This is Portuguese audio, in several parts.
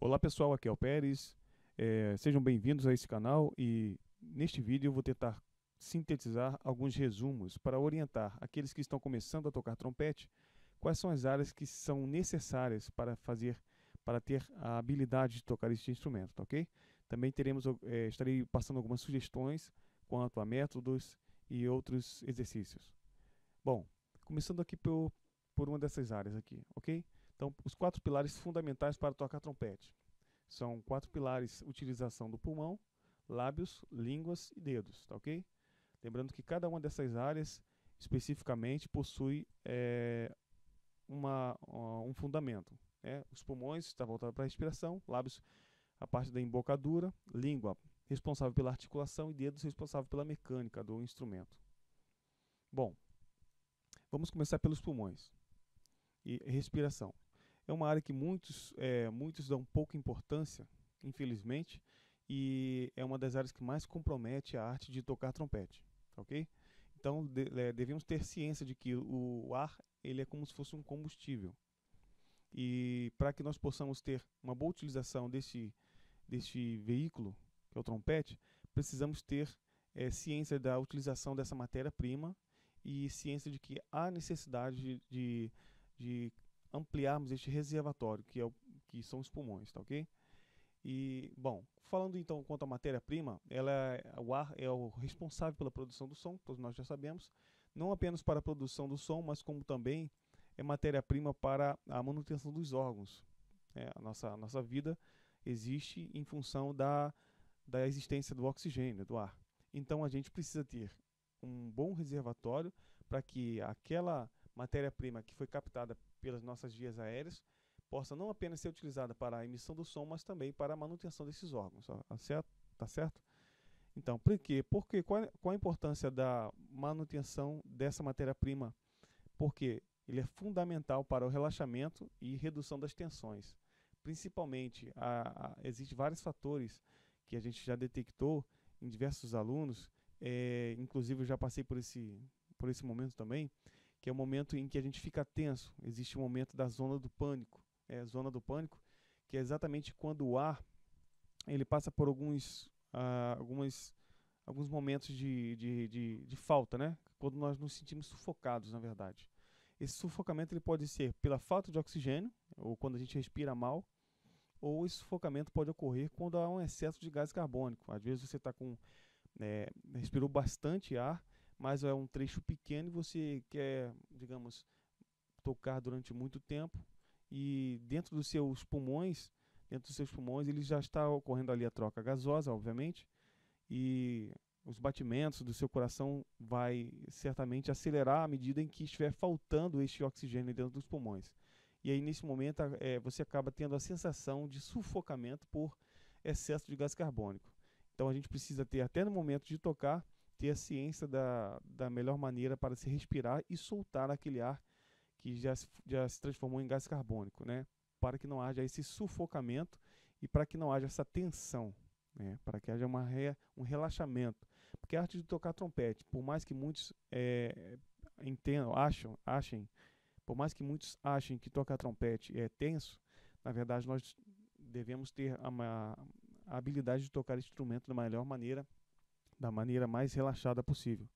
Olá pessoal, aqui é o Pérez. É, sejam bem-vindos a esse canal e neste vídeo eu vou tentar sintetizar alguns resumos para orientar aqueles que estão começando a tocar trompete quais são as áreas que são necessárias para fazer para ter a habilidade de tocar este instrumento, tá ok? Também teremos, é, estarei passando algumas sugestões quanto a métodos e outros exercícios. Bom, começando aqui por, por uma dessas áreas aqui, ok? Então, os quatro pilares fundamentais para tocar trompete são quatro pilares: utilização do pulmão, lábios, línguas e dedos, tá ok? Lembrando que cada uma dessas áreas especificamente possui é, uma, um fundamento. Né? Os pulmões está voltado para a respiração, lábios a parte da embocadura, língua responsável pela articulação e dedos responsável pela mecânica do instrumento. Bom, vamos começar pelos pulmões e respiração é uma área que muitos, é, muitos dão pouca importância, infelizmente, e é uma das áreas que mais compromete a arte de tocar trompete, ok? Então de, é, devemos ter ciência de que o ar ele é como se fosse um combustível e para que nós possamos ter uma boa utilização deste deste veículo que é o trompete, precisamos ter é, ciência da utilização dessa matéria prima e ciência de que há necessidade de, de ampliarmos este reservatório, que, é o, que são os pulmões, tá ok? E, bom, falando então quanto à matéria-prima, ela é, o ar é o responsável pela produção do som, todos nós já sabemos, não apenas para a produção do som, mas como também é matéria-prima para a manutenção dos órgãos. É, a, nossa, a nossa vida existe em função da, da existência do oxigênio, do ar. Então a gente precisa ter um bom reservatório para que aquela matéria-prima que foi captada pelas nossas vias aéreas possa não apenas ser utilizada para a emissão do som, mas também para a manutenção desses órgãos. Tá, tá certo? Então, por quê? Porque qual, é, qual a importância da manutenção dessa matéria-prima? Porque ele é fundamental para o relaxamento e redução das tensões. Principalmente, a, a, existem vários fatores que a gente já detectou em diversos alunos, é, inclusive eu já passei por esse, por esse momento também, que é o momento em que a gente fica tenso. Existe o momento da zona do pânico, é zona do pânico, que é exatamente quando o ar ele passa por alguns, uh, algumas, alguns momentos de, de, de, de falta, né? Quando nós nos sentimos sufocados, na verdade. Esse sufocamento ele pode ser pela falta de oxigênio, ou quando a gente respira mal, ou esse sufocamento pode ocorrer quando há um excesso de gás carbônico. Às vezes você está com. É, respirou bastante ar mas é um trecho pequeno e você quer, digamos, tocar durante muito tempo e dentro dos seus pulmões, dentro dos seus pulmões, ele já está ocorrendo ali a troca gasosa, obviamente, e os batimentos do seu coração vai certamente acelerar à medida em que estiver faltando este oxigênio dentro dos pulmões. E aí, nesse momento, é, você acaba tendo a sensação de sufocamento por excesso de gás carbônico. Então, a gente precisa ter, até no momento de tocar, ter a ciência da, da melhor maneira para se respirar e soltar aquele ar que já, já se transformou em gás carbônico, né? para que não haja esse sufocamento e para que não haja essa tensão, né? para que haja uma re, um relaxamento. Porque a arte de tocar trompete, por mais que muitos é, entendam, acham, achem, por mais que muitos achem que tocar trompete é tenso, na verdade nós devemos ter a habilidade de tocar instrumento da melhor maneira da maneira mais relaxada possível.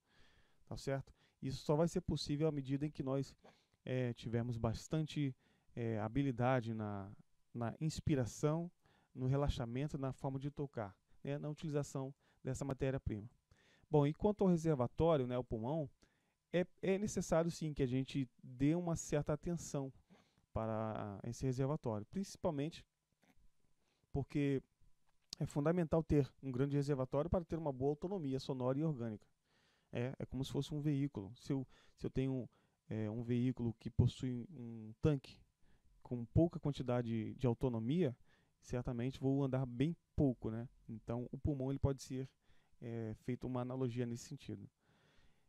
Tá certo? Isso só vai ser possível à medida em que nós é, tivermos bastante é, habilidade na, na inspiração, no relaxamento, na forma de tocar, né, na utilização dessa matéria-prima. Bom, e quanto ao reservatório, né, o pulmão, é, é necessário sim que a gente dê uma certa atenção para esse reservatório, principalmente porque é fundamental ter um grande reservatório para ter uma boa autonomia sonora e orgânica. É, é como se fosse um veículo. Se eu, se eu tenho é, um veículo que possui um tanque com pouca quantidade de autonomia, certamente vou andar bem pouco, né? Então, o pulmão ele pode ser é, feito uma analogia nesse sentido.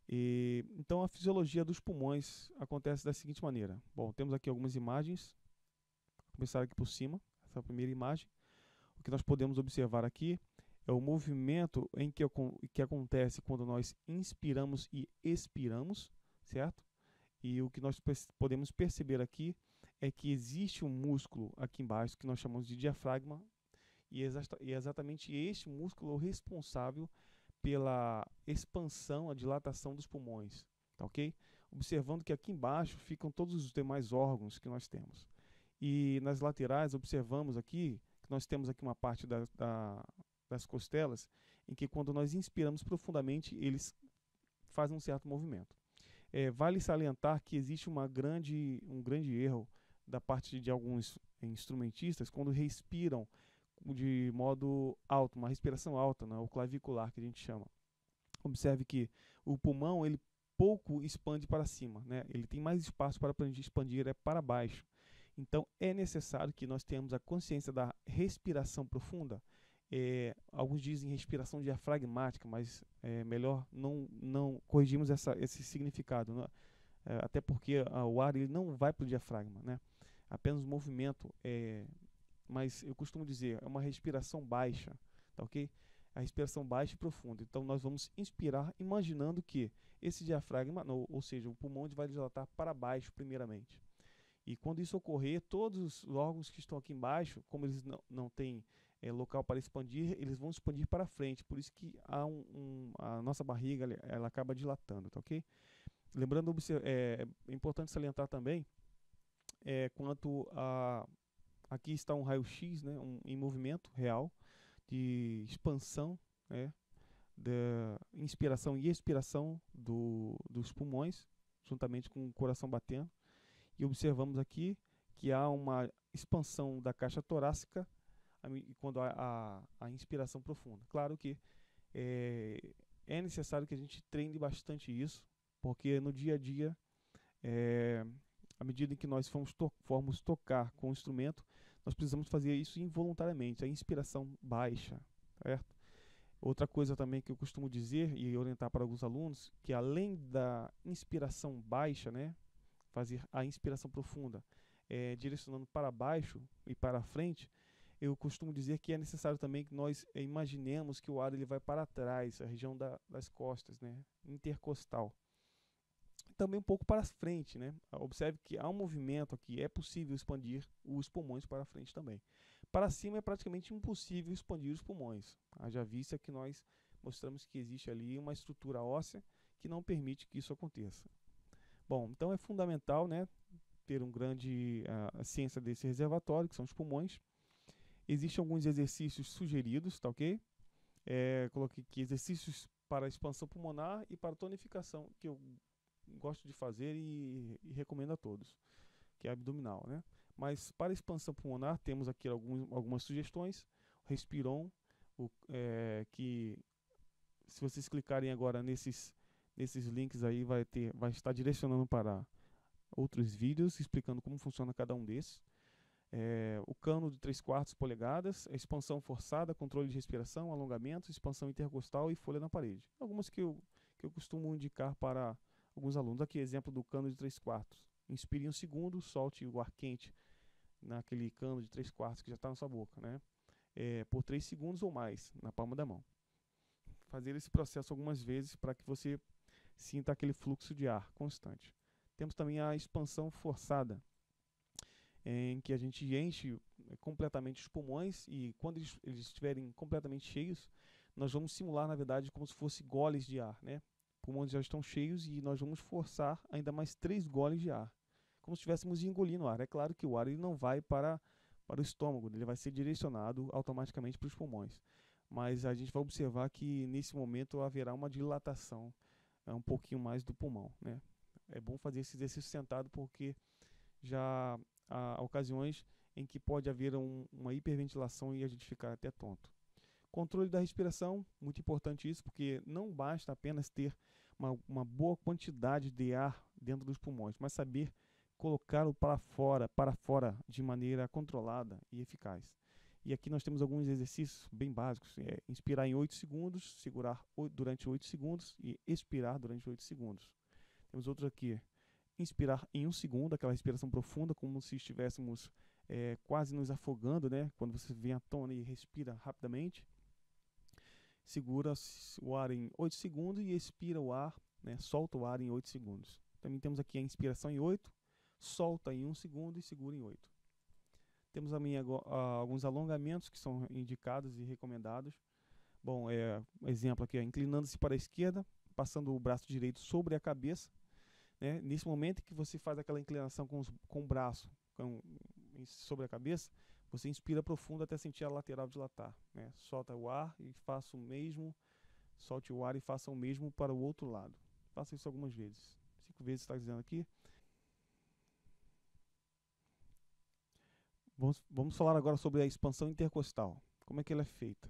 E, então, a fisiologia dos pulmões acontece da seguinte maneira. Bom, temos aqui algumas imagens. Vou começar aqui por cima, essa primeira imagem que nós podemos observar aqui é o movimento em que, que acontece quando nós inspiramos e expiramos, certo? E o que nós podemos perceber aqui é que existe um músculo aqui embaixo que nós chamamos de diafragma, e é exatamente este músculo é o responsável pela expansão, a dilatação dos pulmões, tá ok? Observando que aqui embaixo ficam todos os demais órgãos que nós temos. E nas laterais observamos aqui nós temos aqui uma parte da, da, das costelas em que quando nós inspiramos profundamente, eles fazem um certo movimento. É, vale salientar que existe uma grande, um grande erro da parte de alguns instrumentistas quando respiram de modo alto, uma respiração alta, né, o clavicular que a gente chama. Observe que o pulmão ele pouco expande para cima, né? ele tem mais espaço para expandir é para baixo. Então é necessário que nós tenhamos a consciência da respiração profunda. É, alguns dizem respiração diafragmática, mas é melhor não, não corrigimos essa, esse significado, né? é, até porque a, ah, o ar ele não vai para o diafragma, né? apenas movimento. É, mas eu costumo dizer, é uma respiração baixa, tá ok? a respiração baixa e profunda. Então nós vamos inspirar imaginando que esse diafragma, ou seja, o pulmão vai dilatar para baixo primeiramente. E quando isso ocorrer, todos os órgãos que estão aqui embaixo, como eles não, não têm é, local para expandir, eles vão expandir para frente. Por isso que há um, um, a nossa barriga ela acaba dilatando, tá ok? Lembrando, é, é importante salientar também é, quanto a. Aqui está um raio-x né, um, em movimento real de expansão, né, da inspiração e expiração do, dos pulmões, juntamente com o coração batendo. E observamos aqui que há uma expansão da caixa torácica quando há a, a inspiração profunda. Claro que é, é, necessário que a gente treine bastante isso, porque no dia a dia, é, à medida em que nós formos, to formos tocar com o instrumento, nós precisamos fazer isso involuntariamente, a inspiração baixa, certo? Outra coisa também que eu costumo dizer e orientar para alguns alunos, que além da inspiração baixa, né, fazer a inspiração profunda é, direcionando para baixo e para frente, eu costumo dizer que é necessário também que nós eh, imaginemos que o ar ele vai para trás, a região da, das costas, né, intercostal. Também um pouco para frente, né? Observe que há um movimento aqui, é possível expandir os pulmões para frente também. Para cima é praticamente impossível expandir os pulmões. Haja vista que nós mostramos que existe ali uma estrutura óssea que não permite que isso aconteça. Bom, então é fundamental né, ter um grande a, ah, a ciência desse reservatório, que são os pulmões. Existem alguns exercícios sugeridos, tá ok? É, coloquei aqui exercícios para expansão pulmonar e para tonificação, que eu gosto de fazer e, e recomendo a todos, que é abdominal, né? Mas para expansão pulmonar temos aqui alguns, algumas sugestões. O Respiron, o, é, que se vocês clicarem agora nesses esses links aí vai, ter, vai estar direcionando para outros vídeos explicando como funciona cada um desses. É, o cano de 3 quartos polegadas, expansão forçada, controle de respiração, alongamento, expansão intercostal e folha na parede. Algumas que eu, que eu costumo indicar para alguns alunos. Aqui, exemplo do cano de 3 quartos. Inspire um segundo, solte o ar quente naquele cano de 3 quartos que já está na sua boca, né? É, por 3 segundos ou mais, na palma da mão. Fazer esse processo algumas vezes para que você sinta aquele fluxo de ar constante. Temos também a expansão forçada, em que a gente enche é, completamente os pulmões e quando eles, eles estiverem completamente cheios, nós vamos simular, na verdade, como se fosse goles de ar, né? Pulmões já estão cheios e nós vamos forçar ainda mais três goles de ar, como se estivéssemos engolindo ar. É claro que o ar ele não vai para, para o estômago, ele vai ser direcionado automaticamente para os pulmões. Mas a gente vai observar que nesse momento haverá uma dilatação é um pouquinho mais do pulmão. Né? É bom fazer esse exercício sentado porque já há ocasiões em que pode haver um, uma hiperventilação e a gente ficar até tonto. Controle da respiração, muito importante isso, porque não basta apenas ter uma, uma boa quantidade de ar dentro dos pulmões, mas saber colocá-lo para fora, para fora de maneira controlada e eficaz. E aqui nós temos alguns exercícios bem básicos. É inspirar em 8 segundos, segurar durante 8 segundos e expirar durante 8 segundos. Temos outro aqui. Inspirar em 1 segundo, aquela respiração profunda, como se estivéssemos é, quase nos afogando, né? Quando você vem à tona e respira rapidamente. Segura o ar em 8 segundos e expira o ar, né? solta o ar em 8 segundos. Também temos aqui a inspiração em 8, solta em 1 segundo e segura em 8. Temos também alguns alongamentos que são indicados e recomendados. Bom, é, exemplo aqui, inclinando-se para a esquerda, passando o braço direito sobre a cabeça. Né? Nesse momento que você faz aquela inclinação com, os, com o braço com, sobre a cabeça, você inspira profundo até sentir a lateral dilatar. Né? Solta o ar e faça o mesmo. Solte o ar e faça o mesmo para o outro lado. Faça isso algumas vezes. Cinco vezes está dizendo aqui. Vamos, vamos falar agora sobre a expansão intercostal. Como é que ela é feita?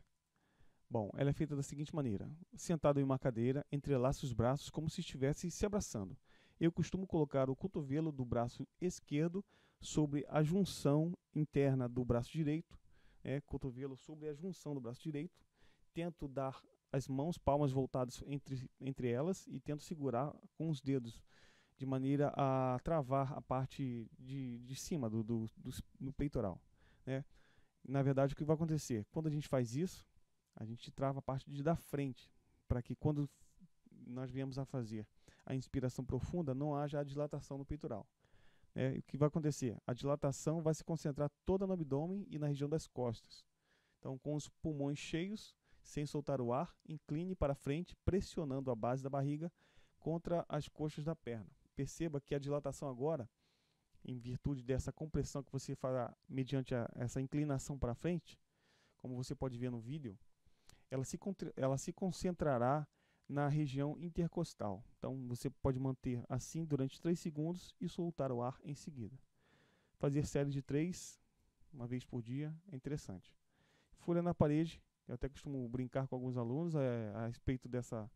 Bom, ela é feita da seguinte maneira: sentado em uma cadeira, entrelaça os braços como se estivesse se abraçando. Eu costumo colocar o cotovelo do braço esquerdo sobre a junção interna do braço direito, é, cotovelo sobre a junção do braço direito. Tento dar as mãos, palmas voltadas entre, entre elas e tento segurar com os dedos de maneira a travar a parte de, de cima do, do, do, do peitoral. Né? Na verdade, o que vai acontecer? Quando a gente faz isso, a gente trava a parte de da frente, para que quando nós viemos a fazer a inspiração profunda, não haja a dilatação no peitoral. É, o que vai acontecer? A dilatação vai se concentrar toda no abdômen e na região das costas. Então, com os pulmões cheios, sem soltar o ar, incline para frente, pressionando a base da barriga contra as coxas da perna perceba que a dilatação agora, em virtude dessa compressão que você fará mediante a, essa inclinação para frente, como você pode ver no vídeo, ela se, ela se concentrará na região intercostal. Então você pode manter assim durante 3 segundos e soltar o ar em seguida. Fazer série de 3, uma vez por dia, é interessante. Folha na parede, eu até costumo brincar com alguns alunos é, a respeito dessa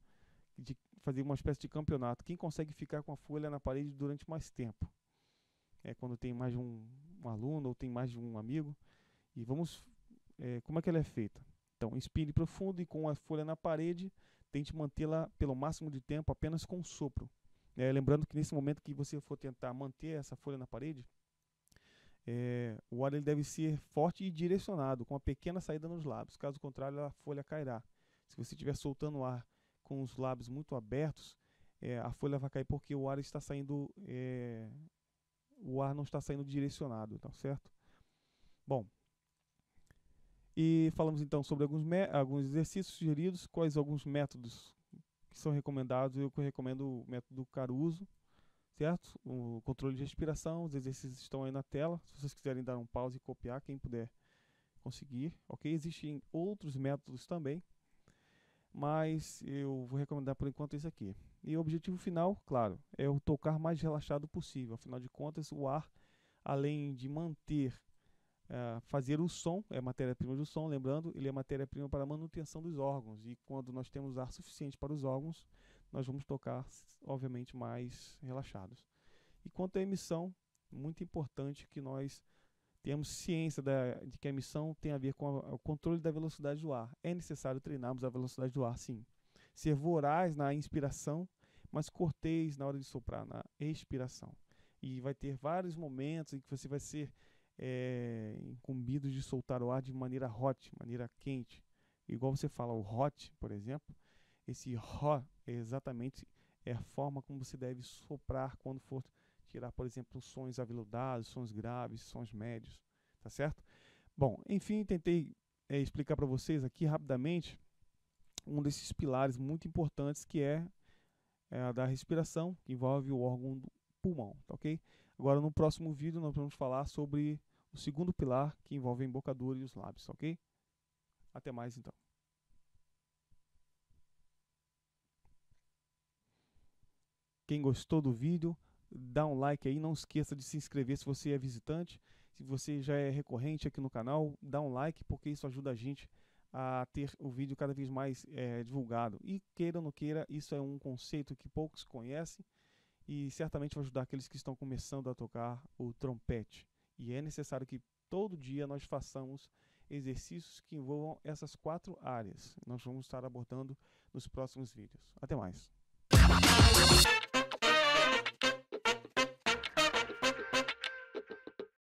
de fazer uma espécie de campeonato. Quem consegue ficar com a folha na parede durante mais tempo? É quando tem mais de um, um aluno ou tem mais de um amigo. E vamos. É, como é que ela é feita? Então, inspire profundo e com a folha na parede, tente mantê-la pelo máximo de tempo apenas com um sopro. É, lembrando que nesse momento que você for tentar manter essa folha na parede, é, o ar ele deve ser forte e direcionado, com uma pequena saída nos lábios. Caso contrário, a folha cairá. Se você estiver soltando ar com os lábios muito abertos, é, a folha vai cair porque o ar está saindo, é, o ar não está saindo direcionado, tá certo? Bom, e falamos então sobre alguns, alguns exercícios sugeridos, quais alguns métodos que são recomendados. Eu recomendo o método Caruso, certo? O controle de respiração, os exercícios estão aí na tela. Se vocês quiserem dar um pause e copiar, quem puder conseguir, ok? Existem outros métodos também, mas eu vou recomendar por enquanto isso aqui. E o objetivo final, claro, é o tocar mais relaxado possível. Afinal de contas, o ar, além de manter, eh, fazer o som, é matéria-prima do som, lembrando, ele é matéria-prima para a manutenção dos órgãos. E quando nós temos ar suficiente para os órgãos, nós vamos tocar, obviamente, mais relaxados. E quanto à emissão, muito importante que nós temos ciência da, de que a emissão tem a ver com a, o controle da velocidade do ar. É necessário treinarmos a velocidade do ar, sim. Ser voraz na inspiração, mas cortês na hora de soprar, na expiração. E vai ter vários momentos em que você vai ser é, incumbido de soltar o ar de maneira hot, maneira quente. Igual você fala o hot, por exemplo, esse ro é exatamente é a forma como você deve soprar quando for tirar, por exemplo, sons aveludados, sons graves, sons médios, tá certo? Bom, enfim, tentei é, explicar para vocês aqui rapidamente um desses pilares muito importantes que é, é a da respiração, que envolve o órgão do pulmão, tá ok? Agora, no próximo vídeo, nós vamos falar sobre o segundo pilar, que envolve a embocadura e os lábios, tá ok? Até mais, então. Quem gostou do vídeo, dá um like aí, não esqueça de se inscrever se você é visitante, se você já é recorrente aqui no canal, dá um like porque isso ajuda a gente a ter o vídeo cada vez mais é, divulgado. E queira ou não queira, isso é um conceito que poucos conhecem e certamente vai ajudar aqueles que estão começando a tocar o trompete. E é necessário que todo dia nós façamos exercícios que envolvam essas quatro áreas. Nós vamos estar abordando nos próximos vídeos. Até mais!